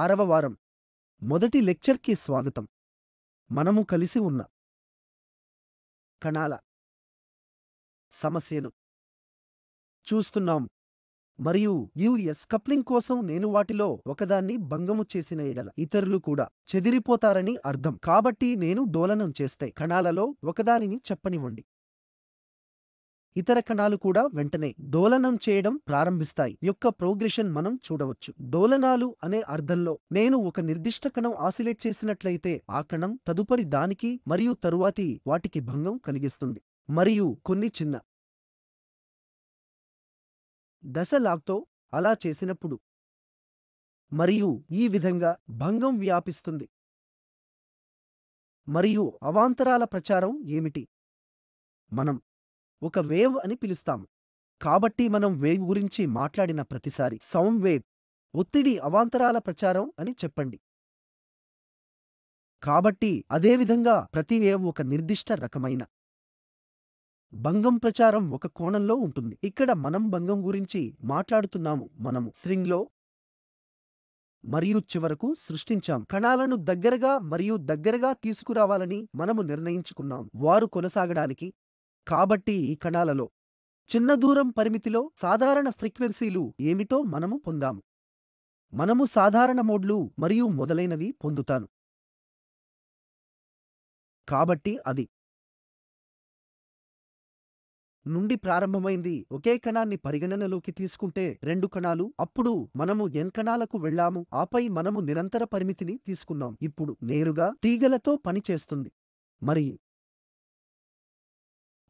ఆరవ వారం మొదటి లెక్చర్కి స్వాగతం మనము కలిసి ఉన్న కణాల సమస్యను చూస్తున్నాం మరియు యుఎస్ కప్లింగ్ కోసం నేను వాటిలో ఒకదాన్ని భంగము చేసిన ఎడల ఇతరులు కూడా చెదిరిపోతారని అర్థం కాబట్టి నేను డోలనం చేస్తే కణాలలో ఒకదానిని చెప్పనివ్వండి ఇతర కణాలు కూడా వెంటనే దోలనం చేయడం ప్రారంభిస్తాయి యొక్క ప్రోగ్రెషన్ మనం చూడవచ్చు దోలనాలు అనే అర్థంలో నేను ఒక నిర్దిష్ట కణం ఆసిలేట్ చేసినట్లయితే ఆ కణం తదుపరి దానికి మరియు తరువాతి వాటికి భంగం కలిగిస్తుంది మరియు కొన్ని చిన్న దశ అలా చేసినప్పుడు మరియు ఈ విధంగా భంగం వ్యాపిస్తుంది మరియు అవాంతరాల ప్రచారం ఏమిటి మనం ఒక వేవ్ అని పిలుస్తాం కాబట్టి మనం వేవ్ గురించి మాట్లాడిన ప్రతిసారి సౌండ్ వేవ్ ఒత్తిడి అవాంతరాల ప్రచారం అని చెప్పండి కాబట్టి అదేవిధంగా ప్రతి వేవ్ ఒక నిర్దిష్ట రకమైన భంగం ప్రచారం ఒక కోణంలో ఉంటుంది ఇక్కడ మనం భంగం గురించి మాట్లాడుతున్నాము మనము స్ట్రింగ్లో మరియు చివరకు సృష్టించాం కణాలను దగ్గరగా మరియు దగ్గరగా తీసుకురావాలని మనము నిర్ణయించుకున్నాం వారు కొనసాగడానికి కాబట్టి ఈ కణాలలో చిన్న దూరం పరిమితిలో సాధారణ ఫ్రీక్వెన్సీలు ఏమిటో మనము పొందాము మనము సాధారణ మోడ్లు మరియు మొదలైనవి పొందుతాను కాబట్టి అది నుండి ప్రారంభమైంది ఒకే కణాన్ని పరిగణనలోకి తీసుకుంటే రెండు కణాలు అప్పుడు మనము ఎన్ కణాలకు వెళ్ళాము ఆపై మనము నిరంతర పరిమితిని తీసుకున్నాం ఇప్పుడు నేరుగా తీగలతో పనిచేస్తుంది మరియు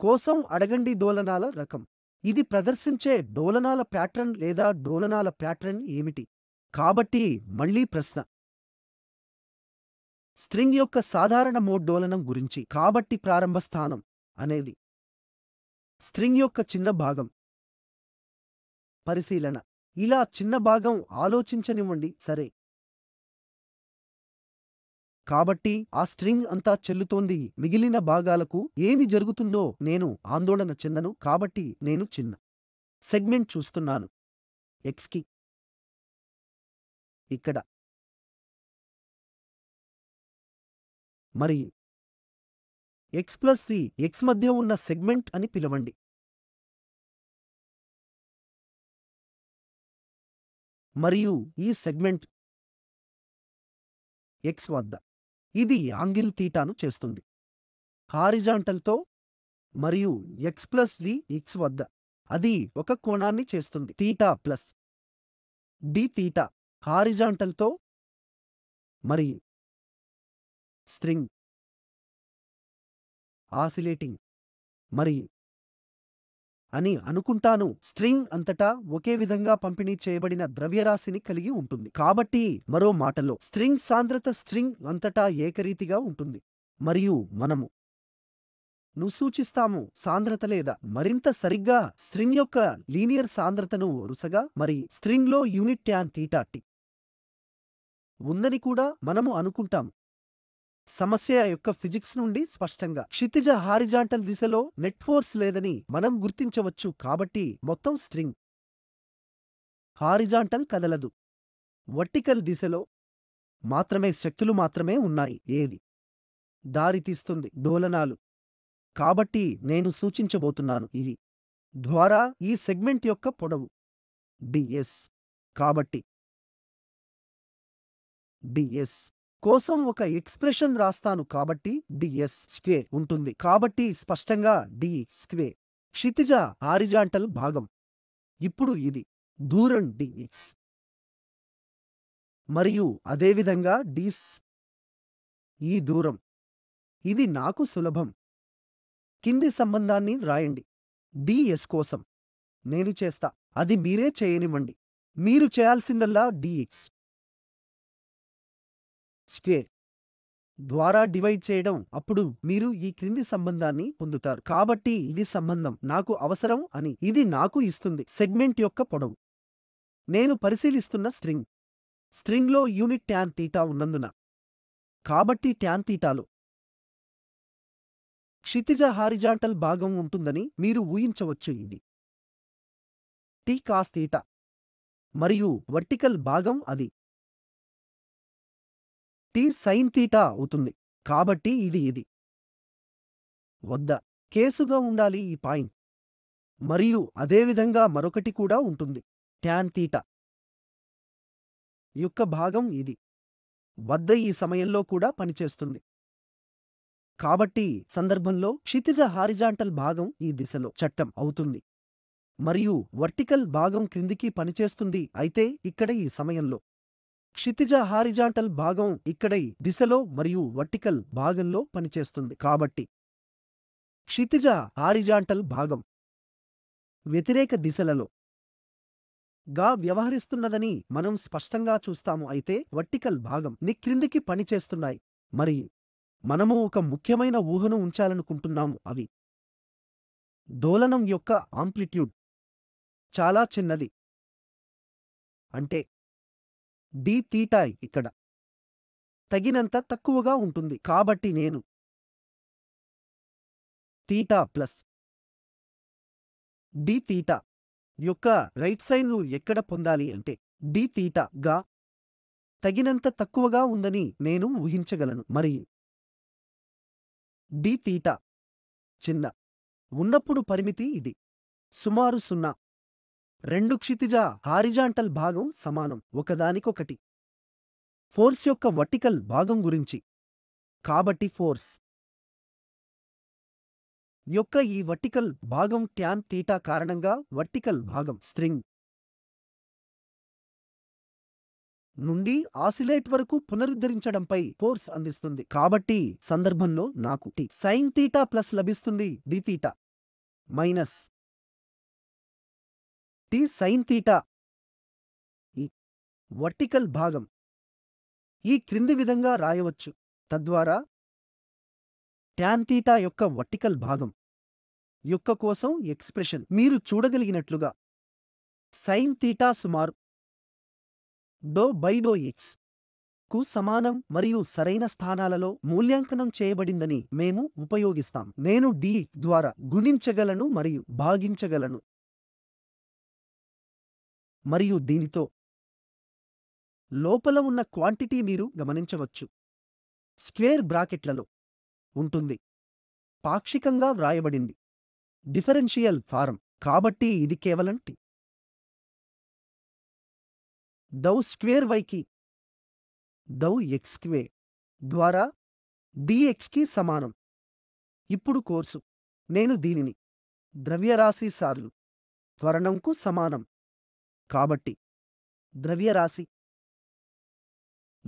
కోసం అడగండి డోలనాల రకం ఇది ప్రదర్శించే డోలనాల ప్యాట్రన్ లేదా డోలనాల ప్యాట్రన్ ఏమిటి కాబట్టి మళ్లీ ప్రశ్న స్ట్రింగ్ యొక్క సాధారణ మోడ్ డోలనం గురించి కాబట్టి ప్రారంభ స్థానం అనేది స్ట్రింగ్ యొక్క చిన్న భాగం పరిశీలన ఇలా చిన్న భాగం ఆలోచించనివ్వండి సరే కాబట్టి ఆ స్ట్రింగ్ అంతా చెల్లుతోంది మిగిలిన భాగాలకు ఏమి జరుగుతుందో నేను ఆందోళన చెందను కాబట్టి నేను చిన్న సెగ్మెంట్ చూస్తున్నాను ఎక్స్కి ఇక్కడ మరి ఎక్స్ ప్లస్ త్రీ ఎక్స్ మధ్య ఉన్న సెగ్మెంట్ అని పిలవండి మరియు ఈ సెగ్మెంట్ ఎక్స్ వద్ద ఇది యాంగిల్ తీటాను చేస్తుంది హారిజాంటల్తో మరియు ఎక్స్ ప్లస్ వి ఎక్స్ వద్ద అది ఒక కోణాన్ని చేస్తుంది తీటా ప్లస్ డి తీటా హారిజాంటల్తో మరియు స్ట్రింగ్ ఆసిలేటింగ్ మరియు అని అనుకుంటాను స్ట్రింగ్ అంతటా ఒకే విధంగా పంపిణీ చేయబడిన ద్రవ్యరాశిని కలిగి ఉంటుంది కాబట్టి మరో మాటలో స్ట్రింగ్ సాంద్రత స్ట్రింగ్ అంతటా ఏకరీతిగా ఉంటుంది మరియు మనము ను సూచిస్తాము సాంద్రత లేదా మరింత సరిగ్గా స్ట్రింగ్ యొక్క లీనియర్ సాంద్రతను వరుసగా మరి స్ట్రింగ్లో యూనిట్ ట్యాన్ తీటాటి ఉందని కూడా మనము అనుకుంటాము సమస్య యొక్క ఫిజిక్స్ నుండి స్పష్టంగా క్షితిజ హారిజాంటల్ దిశలో నెట్ ఫోర్స్ లేదని మనం గుర్తించవచ్చు కాబట్టి మొత్తం స్ట్రింగ్ హారిజాంటల్ కదలదు వర్టికల్ దిశలో మాత్రమే శక్తులు మాత్రమే ఉన్నాయి ఏది దారితీస్తుంది డోలనాలు కాబట్టి నేను సూచించబోతున్నాను ఇవి ద్వారా ఈ సెగ్మెంట్ యొక్క పొడవు డిఎస్ కాబట్టి డిఎస్ కోసం ఒక ఎక్స్ప్రెషన్ రాస్తాను కాబట్టి డిఎస్ స్క్వే ఉంటుంది కాబట్టి స్పష్టంగా డి స్క్వే క్షితిజ ఆరిజాంటల్ భాగం ఇప్పుడు ఇది దూరం డిఎక్స్ మరియు అదేవిధంగా డిస్ ఈ దూరం ఇది నాకు సులభం కింది సంబంధాన్ని రాయండి డిఎస్ కోసం నేను చేస్తా అది మీరే చేయనివ్వండి మీరు చేయాల్సిందల్లా డిఎక్స్ స్క్వేర్ ద్వారా డివైడ్ చేయడం అప్పుడు మీరు ఈ క్రింది సంబంధాన్ని పొందుతారు కాబట్టి ఇది సంబంధం నాకు అవసరం అని ఇది నాకు ఇస్తుంది సెగ్మెంట్ యొక్క పొడవు నేను పరిశీలిస్తున్న స్ట్రింగ్ స్ట్రింగ్లో యూనిట్ ట్యాన్ తీటా ఉన్నందున కాబట్టి ట్యాన్ తీటాలు క్షితిజ హారిజాంటల్ భాగం ఉంటుందని మీరు ఊహించవచ్చు ఇది టీ కాస్ తీటా మరియు వర్టికల్ భాగం అది టీ సైన్ తీటా అవుతుంది కాబట్టి ఇది ఇది వద్ద కేసుగా ఉండాలి ఈ పాయింట్ మరియు అదేవిధంగా మరొకటి కూడా ఉంటుంది ట్యాన్ తీటా యొక్క భాగం ఇది వద్ద ఈ సమయంలో కూడా పనిచేస్తుంది కాబట్టి సందర్భంలో క్షితిజ హారిజాంటల్ భాగం ఈ దిశలో చట్టం అవుతుంది మరియు వర్టికల్ భాగం క్రిందికి పనిచేస్తుంది అయితే ఇక్కడ ఈ సమయంలో క్షితిజ హారిజాంటల్ భాగం ఇక్కడై దిశలో మరియు వర్టికల్ భాగంలో పనిచేస్తుంది కాబట్టి క్షితిజ హారిజాంటల్ భాగం వ్యతిరేక దిశలలో గా వ్యవహరిస్తున్నదని మనం స్పష్టంగా చూస్తాము అయితే వర్టికల్ భాగం ని క్రిందికి పనిచేస్తున్నాయి మరియు మనము ఒక ముఖ్యమైన ఊహను ఉంచాలనుకుంటున్నాము అవి డోలనం యొక్క ఆంప్లిట్యూడ్ చాలా చిన్నది అంటే డి తీటా ఇక్కడ తగినంత తక్కువగా ఉంటుంది కాబట్టి నేను తీటా ప్లస్ డి తీటా యొక్క రైట్ ను ఎక్కడ పొందాలి అంటే డి తీటా గా తగినంత తక్కువగా ఉందని నేను ఊహించగలను మరియు డి తీటా చిన్న ఉన్నప్పుడు పరిమితి ఇది సుమారు సున్నా రెండు క్షితిజ హారిజాంటల్ భాగం సమానం ఒకదానికొకటి ఫోర్స్ యొక్క వర్టికల్ భాగం గురించి కాబట్టి ఫోర్స్ యొక్క ఈ వర్టికల్ భాగం ట్యాన్ తీటా కారణంగా వర్టికల్ భాగం స్ట్రింగ్ నుండి ఆసిలేట్ వరకు పునరుద్ధరించడంపై ఫోర్స్ అందిస్తుంది కాబట్టి సందర్భంలో నాకు టి సైన్ తీటా ప్లస్ లభిస్తుంది d theta minus T sine theta vertical భాగం ఈ క్రింది విధంగా రాయవచ్చు తద్వారా ట్యాన్ తీటా యొక్క వర్టికల్ భాగం యొక్క కోసం ఎక్స్ప్రెషన్ మీరు చూడగలిగినట్లుగా సైన్ తీటా సుమారు డో బై డో ఎక్స్ కు సమానం మరియు సరైన స్థానాలలో మూల్యాంకనం చేయబడిందని మేము ఉపయోగిస్తాం నేను డి ద్వారా గుణించగలను మరియు భాగించగలను మరియు దీనితో లోపల ఉన్న క్వాంటిటీ మీరు గమనించవచ్చు స్క్వేర్ బ్రాకెట్లలో ఉంటుంది పాక్షికంగా వ్రాయబడింది డిఫరెన్షియల్ ఫారం కాబట్టి ఇది కేవలం టి దౌ స్క్వేర్ వైకి దౌ ఎక్స్ ద్వారా డిఎక్స్కి సమానం ఇప్పుడు కోర్సు నేను దీనిని ద్రవ్యరాశి సార్లు త్వరణంకు సమానం కాబట్టి ద్రవ్యరాశి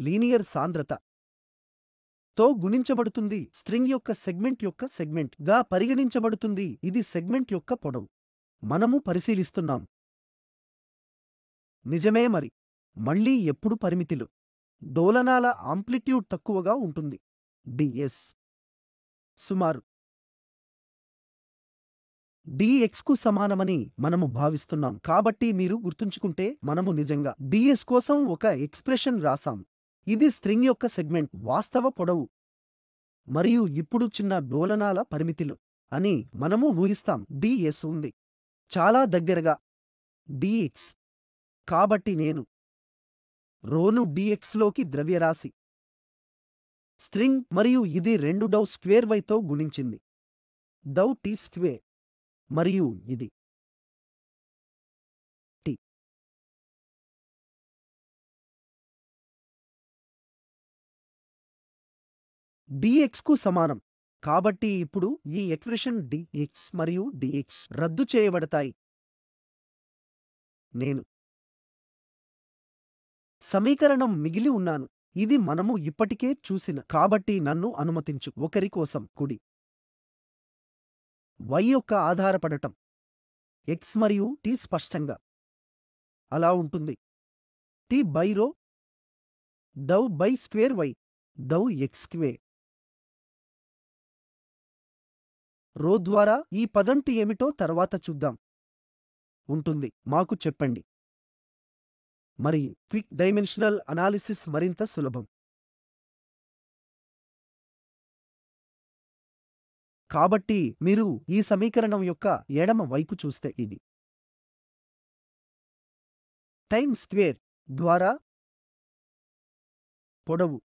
లీనియర్ సాంద్రత తో గుణించబడుతుంది స్ట్రింగ్ యొక్క సెగ్మెంట్ యొక్క సెగ్మెంట్ గా పరిగణించబడుతుంది ఇది సెగ్మెంట్ యొక్క పొడవు మనము పరిశీలిస్తున్నాం నిజమే మరి మళ్ళీ ఎప్పుడు పరిమితులు డోలనాల ఆంప్లిట్యూడ్ తక్కువగా ఉంటుంది డిఎస్ సుమారు డిఎక్స్ కు సమానమని మనము భావిస్తున్నాం కాబట్టి మీరు గుర్తుంచుకుంటే మనము నిజంగా డిఎస్ కోసం ఒక ఎక్స్ప్రెషన్ రాసాం ఇది స్ట్రింగ్ యొక్క సెగ్మెంట్ వాస్తవ పొడవు మరియు ఇప్పుడు చిన్న డోలనాల పరిమితులు అని మనము ఊహిస్తాం డిఎస్ ఉంది చాలా దగ్గరగా డిఎక్స్ కాబట్టి నేను రోను లోకి ద్రవ్యరాశి స్ట్రింగ్ మరియు ఇది రెండు డౌ స్క్వేర్ వైతో గుణించింది డౌ టీ స్క్వేర్ మరియు ఇది కు సమానం కాబట్టి ఇప్పుడు ఈ ఎక్స్ప్రెషన్ dx మరియు dx రద్దు చేయబడతాయి నేను సమీకరణం మిగిలి ఉన్నాను ఇది మనము ఇప్పటికే చూసిన కాబట్టి నన్ను అనుమతించు ఒకరి కోసం కుడి వై యొక్క ఆధారపడటం ఎక్స్ మరియు టీ స్పష్టంగా అలా ఉంటుంది T by rho dow by square y dow x square rho ద్వారా ఈ పదంటి ఏమిటో తర్వాత చూద్దాం ఉంటుంది మాకు చెప్పండి మరి క్విక్ డైమెన్షనల్ అనాలిసిస్ మరింత సులభం కాబట్టి మీరు ఈ సమీకరణం యొక్క ఎడమ వైపు చూస్తే ఇది టైమ్ స్క్వేర్ ద్వారా పొడవు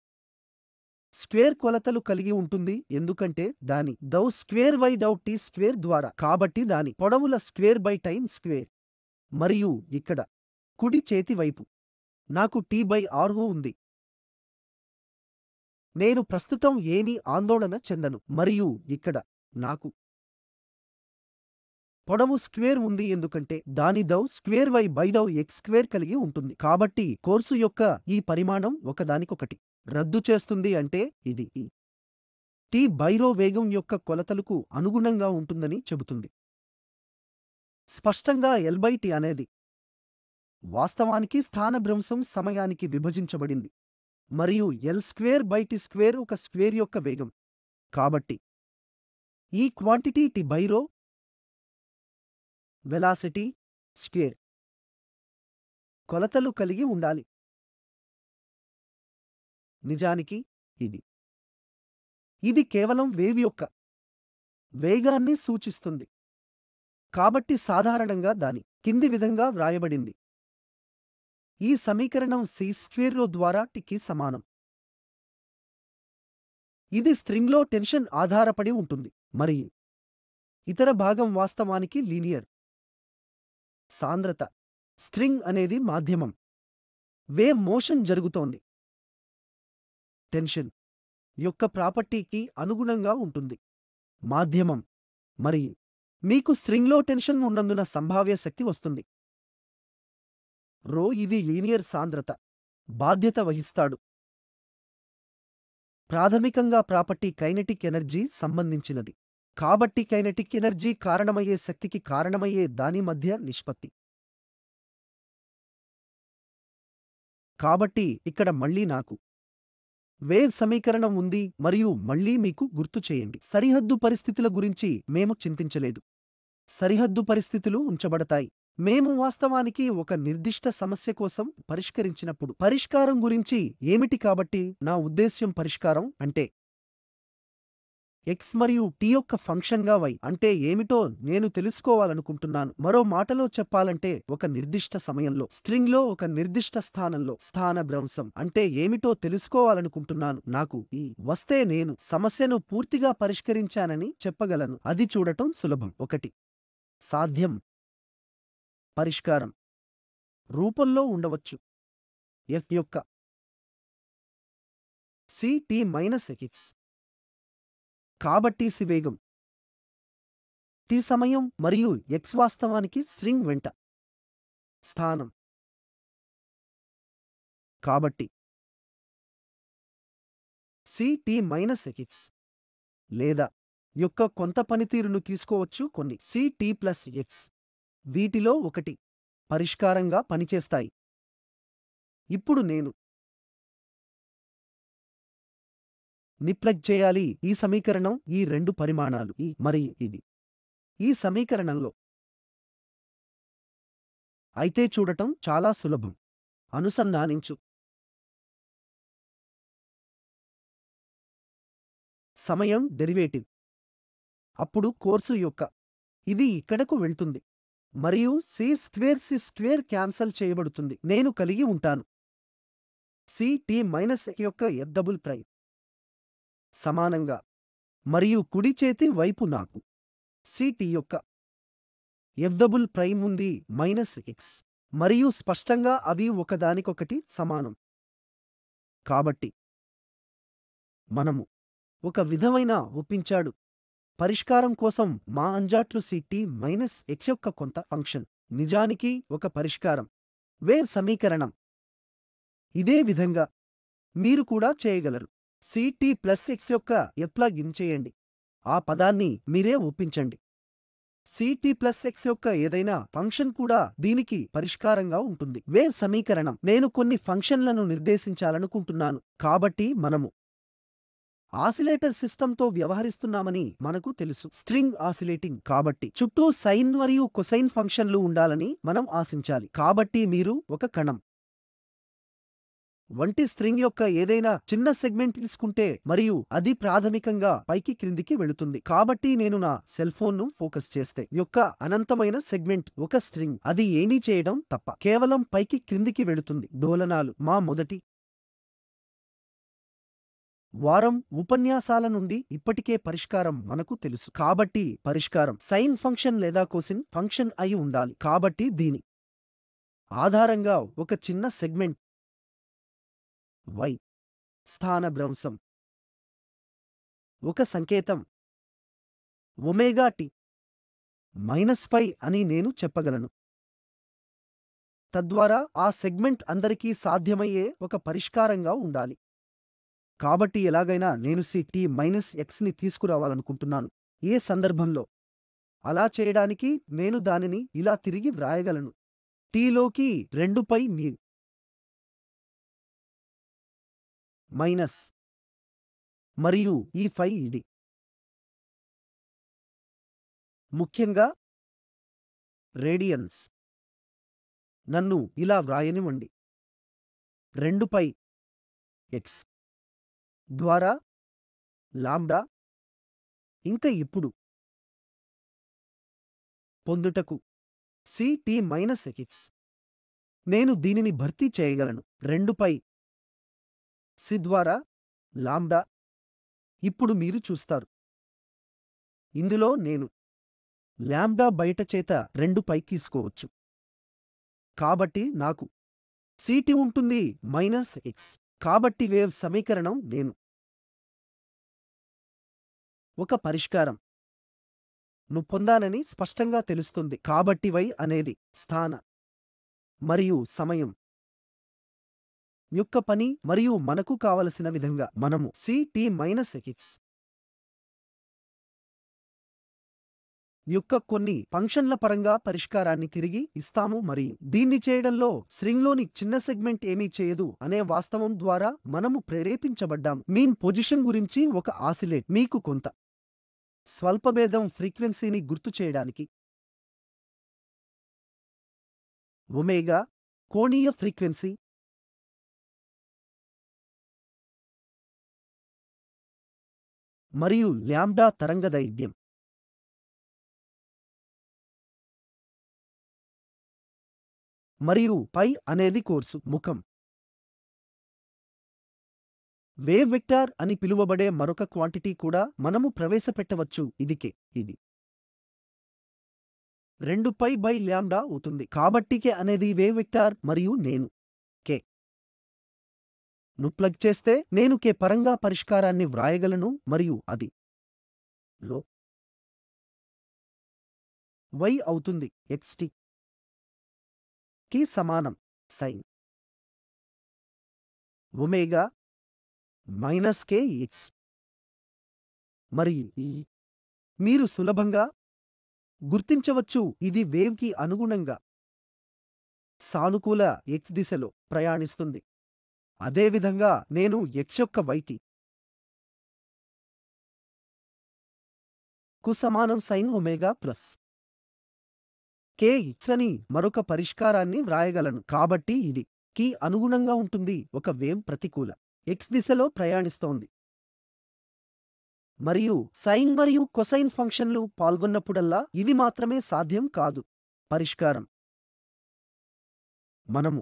స్క్వేర్ కొలతలు కలిగి ఉంటుంది ఎందుకంటే దాని dow square by dow T square ద్వారా కాబట్టి దాని పొడవుల స్క్వేర్ బై టైమ్ స్క్వేర్ మరియు ఇక్కడ కుడి చేతి వైపు నాకు టీ బై ఆర్హో ఉంది నేను ప్రస్తుతం ఏమీ ఆందోళన చెందను మరియు ఇక్కడ నాకు పొడవు స్క్వేర్ ఉంది ఎందుకంటే దాని dow square y by dow x square కలిగి ఉంటుంది కాబట్టి కోర్సు యొక్క ఈ పరిమాణం ఒకదానికొకటి రద్దు చేస్తుంది అంటే ఇది టీ బైరో వేగం యొక్క కొలతలకు అనుగుణంగా ఉంటుందని చెబుతుంది స్పష్టంగా ఎల్ బై టీ అనేది వాస్తవానికి స్థానభ్రంశం సమయానికి విభజించబడింది మరియు L square by T square ఒక స్క్వేర్ యొక్క వేగం కాబట్టి ఈ క్వాంటిటీ టి బైరో వెలాసిటీ స్క్వేర్ కొలతలు కలిగి ఉండాలి నిజానికి ఇది ఇది కేవలం వేవ్ యొక్క వేగాన్ని సూచిస్తుంది కాబట్టి సాధారణంగా దాని కింది విధంగా వ్రాయబడింది ఈ సమీకరణం సి స్క్వేర్ రో ద్వారా టికి సమానం ఇది స్ట్రింగ్లో టెన్షన్ ఆధారపడి ఉంటుంది మరి ఇతర భాగం వాస్తవానికి లీనియర్ సాంద్రత స్ట్రింగ్ అనేది మాధ్యమం వే మోషన్ జరుగుతోంది టెన్షన్ యొక్క ప్రాపర్టీకి అనుగుణంగా ఉంటుంది మాధ్యమం మరి మీకు స్ట్రింగ్లో టెన్షన్ ఉన్నందున సంభావ్య శక్తి వస్తుంది రో ఇది లీనియర్ సాంద్రత బాధ్యత వహిస్తాడు ప్రాథమికంగా ప్రాపర్టీ కైనటిక్ ఎనర్జీ సంబంధించినది కాబట్టి కైనటిక్ ఎనర్జీ కారణమయ్యే శక్తికి కారణమయ్యే దాని మధ్య నిష్పత్తి కాబట్టి ఇక్కడ మళ్ళీ నాకు వేవ్ సమీకరణం ఉంది మరియు మళ్ళీ మీకు గుర్తు చేయండి సరిహద్దు పరిస్థితుల గురించి మేము చింతించలేదు సరిహద్దు పరిస్థితులు ఉంచబడతాయి మేము వాస్తవానికి ఒక నిర్దిష్ట సమస్య కోసం పరిష్కరించినప్పుడు పరిష్కారం గురించి ఏమిటి కాబట్టి నా ఉద్దేశ్యం పరిష్కారం అంటే ఎక్స్ మరియు టీ యొక్క ఫంక్షన్గా వై అంటే ఏమిటో నేను తెలుసుకోవాలనుకుంటున్నాను మరో మాటలో చెప్పాలంటే ఒక నిర్దిష్ట సమయంలో స్ట్రింగ్లో ఒక నిర్దిష్ట స్థానంలో స్థాన భ్రంశం అంటే ఏమిటో తెలుసుకోవాలనుకుంటున్నాను నాకు ఈ వస్తే నేను సమస్యను పూర్తిగా పరిష్కరించానని చెప్పగలను అది చూడటం సులభం ఒకటి సాధ్యం పరిష్కారం రూపంలో ఉండవచ్చు ఎఫ్ యొక్క సిటీ మైనస్ ఎక్స్ కాబట్టి సి వేగం టి సమయం మరియు ఎక్స్ వాస్తవానికి స్ట్రింగ్ వెంట స్థానం కాబట్టి టి మైనస్ ఎక్స్ లేదా యొక్క కొంత పనితీరును తీసుకోవచ్చు కొన్ని టి ప్లస్ ఎక్స్ వీటిలో ఒకటి పరిష్కారంగా పనిచేస్తాయి ఇప్పుడు నేను నిప్లగ్ చేయాలి ఈ సమీకరణం ఈ రెండు పరిమాణాలు ఈ మరియు ఇది ఈ సమీకరణంలో అయితే చూడటం చాలా సులభం అనుసంధానించు సమయం డెరివేటివ్ అప్పుడు కోర్సు యొక్క ఇది ఇక్కడకు వెళ్తుంది మరియు C square C square cancel చేయబడుతుంది నేను కలిగి ఉంటాను సి టి మైనస్ యొక్క ఎఫ్ డబుల్ ప్రైమ్ సమానంగా మరియు కుడి చేతి వైపు నాకు సిటీ యొక్క ఎఫ్డబుల్ ప్రైమ్ ఉంది మైనస్ ఎక్స్ మరియు స్పష్టంగా అవి ఒకదానికొకటి సమానం కాబట్టి మనము ఒక విధమైన ఒప్పించాడు పరిష్కారం కోసం మా అంజాట్లు సిటి మైనస్ ఎక్స్ యొక్క కొంత ఫంక్షన్ నిజానికి ఒక పరిష్కారం వేవ్ సమీకరణం ఇదే విధంగా మీరు కూడా చేయగలరు సిటి ప్లస్ ఎక్స్ యొక్క ఎప్లాగ్ ఇన్ చేయండి ఆ పదాన్ని మీరే ఒప్పించండి సిటి ప్లస్ ఎక్స్ యొక్క ఏదైనా ఫంక్షన్ కూడా దీనికి పరిష్కారంగా ఉంటుంది వేవ్ సమీకరణం నేను కొన్ని ఫంక్షన్లను నిర్దేశించాలనుకుంటున్నాను కాబట్టి మనము ఆసిలేటర్ సిస్టంతో వ్యవహరిస్తున్నామని మనకు తెలుసు స్ట్రింగ్ ఆసిలేటింగ్ కాబట్టి చుట్టూ సైన్ మరియు కొసైన్ ఫంక్షన్లు ఉండాలని మనం ఆశించాలి కాబట్టి మీరు ఒక కణం వంటి స్ట్రింగ్ యొక్క ఏదైనా చిన్న సెగ్మెంట్ తీసుకుంటే మరియు అది ప్రాథమికంగా పైకి క్రిందికి వెళుతుంది కాబట్టి నేను నా సెల్ ఫోన్ ను ఫోకస్ చేస్తే యొక్క అనంతమైన సెగ్మెంట్ ఒక స్ట్రింగ్ అది ఏమీ చేయడం తప్ప కేవలం పైకి క్రిందికి వెళుతుంది డోలనాలు మా మొదటి వారం ఉపన్యాసాల నుండి ఇప్పటికే పరిష్కారం మనకు తెలుసు కాబట్టి పరిష్కారం సైన్ ఫంక్షన్ లేదా కోసిన్ ఫంక్షన్ అయి ఉండాలి కాబట్టి దీని ఆధారంగా ఒక చిన్న సెగ్మెంట్ వై స్థానభ్రంశం ఒక సంకేతం ఒమేగా టి మైనస్ ఫై అని నేను చెప్పగలను తద్వారా ఆ సెగ్మెంట్ అందరికీ సాధ్యమయ్యే ఒక పరిష్కారంగా ఉండాలి కాబట్టి ఎలాగైనా నేను సి టి మైనస్ ఎక్స్ని తీసుకురావాలనుకుంటున్నాను ఏ సందర్భంలో అలా చేయడానికి నేను దానిని ఇలా తిరిగి వ్రాయగలను టీలోకి పై మీ మైనస్ మరియు ఈ ఫై ఇది ముఖ్యంగా రేడియన్స్ నన్ను ఇలా వ్రాయనివ్వండి రెండు పై ఎక్స్ ద్వారా లాంబ్డా ఇంకా ఇప్పుడు పొందుటకు సిటీ మైనస్ ఎక్స్ నేను దీనిని భర్తీ చేయగలను రెండు పై సి ద్వారా లాంబ్డా ఇప్పుడు మీరు చూస్తారు ఇందులో నేను ల్యాంబ్డా బయట చేత రెండు పై తీసుకోవచ్చు కాబట్టి నాకు సీటి ఉంటుంది మైనస్ ఎక్స్ కాబట్టి వేవ్ సమీకరణం నేను ఒక పరిష్కారం ను పొందానని స్పష్టంగా తెలుస్తుంది కాబట్టి వై అనేది స్థాన మరియు సమయం యొక్క పని మరియు మనకు కావలసిన విధంగా మనము సిటి మైనస్ ఎకిక్స్ యొక్క కొన్ని ఫంక్షన్ల పరంగా పరిష్కారాన్ని తిరిగి ఇస్తాము మరియు దీన్ని చేయడంలో స్ట్రింగ్లోని చిన్న సెగ్మెంట్ ఏమీ చేయదు అనే వాస్తవం ద్వారా మనము ప్రేరేపించబడ్డాం మీన్ పొజిషన్ గురించి ఒక ఆసిలేట్ మీకు కొంత స్వల్పభేదం ఫ్రీక్వెన్సీని గుర్తు చేయడానికి ఒమేగా కోణీయ ఫ్రీక్వెన్సీ మరియు ల్యాంబ్డా తరంగదైర్ఘ్యం మరియు పై అనేది కోర్సు ముఖం వేవ్ వెక్టార్ అని పిలువబడే మరొక క్వాంటిటీ కూడా మనము ప్రవేశపెట్టవచ్చు ఇది ఇది రెండు పై బై ల్యాండా అవుతుంది కాబట్టికే అనేది వేవ్ వెక్టార్ మరియు నేను ను ప్లగ్ చేస్తే నేను కే పరంగా పరిష్కారాన్ని వ్రాయగలను మరియు అది లో వై అవుతుంది ఎక్స్టి కి సమానం sine omega minus K X మరియు మీరు సులభంగా గుర్తించవచ్చు ఇది వేవ్కి అనుగుణంగా సానుకూల ఎక్స్ దిశలో ప్రయాణిస్తుంది అదేవిధంగా నేను ఎక్స్ యొక్క వైటి కు సమానం సైన్ ఒమేగా ప్లస్ కే ఇచ్చని మరొక పరిష్కారాన్ని వ్రాయగలను కాబట్టి ఇది కి అనుగుణంగా ఉంటుంది ఒక వేవ్ ప్రతికూల ఎక్స్ దిశలో ప్రయాణిస్తోంది మరియు సైన్ మరియు కొసైన్ ఫంక్షన్లు పాల్గొన్నప్పుడల్లా ఇవి మాత్రమే సాధ్యం కాదు పరిష్కారం మనము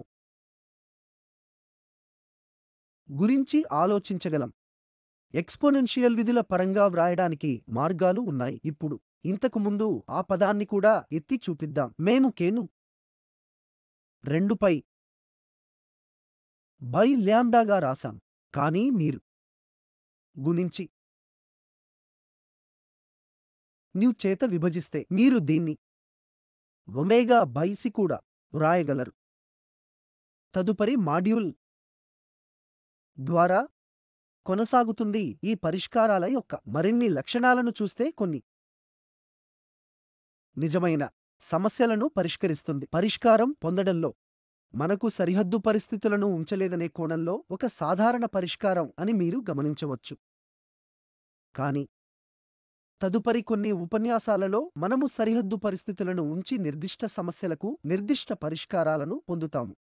గురించి ఆలోచించగలం ఎక్స్పోనెన్షియల్ విధుల పరంగా వ్రాయడానికి మార్గాలు ఉన్నాయి ఇప్పుడు ఇంతకు ముందు ఆ పదాన్ని కూడా ఎత్తి చూపిద్దాం మేము కేను రెండు పై బై ల్యాండాగా రాశాం కానీ మీరు గుణించి న్యూ చేత విభజిస్తే మీరు దీన్ని ఒమేగా బైసి కూడా వ్రాయగలరు తదుపరి మాడ్యూల్ ద్వారా కొనసాగుతుంది ఈ పరిష్కారాల యొక్క మరిన్ని లక్షణాలను చూస్తే కొన్ని నిజమైన సమస్యలను పరిష్కరిస్తుంది పరిష్కారం పొందడంలో మనకు సరిహద్దు పరిస్థితులను ఉంచలేదనే కోణంలో ఒక సాధారణ పరిష్కారం అని మీరు గమనించవచ్చు కాని తదుపరి కొన్ని ఉపన్యాసాలలో మనము సరిహద్దు పరిస్థితులను ఉంచి నిర్దిష్ట సమస్యలకు నిర్దిష్ట పరిష్కారాలను పొందుతాము